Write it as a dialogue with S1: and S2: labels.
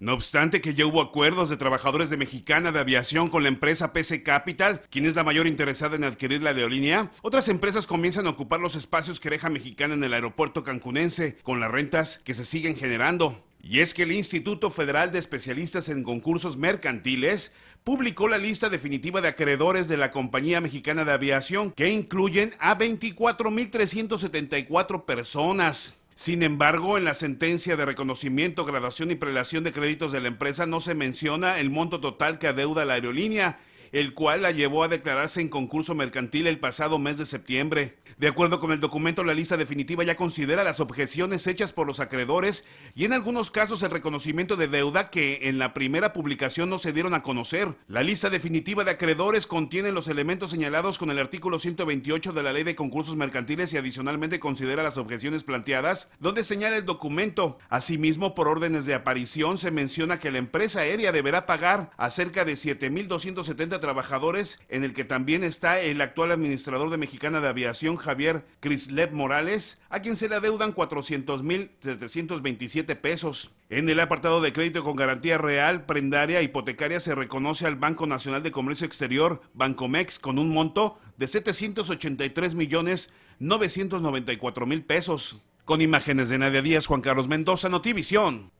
S1: No obstante que ya hubo acuerdos de trabajadores de Mexicana de Aviación con la empresa PC Capital, quien es la mayor interesada en adquirir la aerolínea, otras empresas comienzan a ocupar los espacios que deja Mexicana en el aeropuerto cancunense, con las rentas que se siguen generando. Y es que el Instituto Federal de Especialistas en Concursos Mercantiles publicó la lista definitiva de acreedores de la Compañía Mexicana de Aviación, que incluyen a 24.374 personas. Sin embargo, en la sentencia de reconocimiento, gradación y prelación de créditos de la empresa no se menciona el monto total que adeuda la aerolínea el cual la llevó a declararse en concurso mercantil el pasado mes de septiembre. De acuerdo con el documento, la lista definitiva ya considera las objeciones hechas por los acreedores y en algunos casos el reconocimiento de deuda que en la primera publicación no se dieron a conocer. La lista definitiva de acreedores contiene los elementos señalados con el artículo 128 de la Ley de Concursos Mercantiles y adicionalmente considera las objeciones planteadas, donde señala el documento. Asimismo, por órdenes de aparición se menciona que la empresa aérea deberá pagar cerca de 7.270 trabajadores, en el que también está el actual administrador de Mexicana de Aviación, Javier Crislev Morales, a quien se le adeudan 727 pesos. En el apartado de crédito con garantía real, prendaria, hipotecaria, se reconoce al Banco Nacional de Comercio Exterior, Bancomex, con un monto de 783 millones 994 mil pesos. Con imágenes de Nadia Díaz, Juan Carlos Mendoza, Notivisión.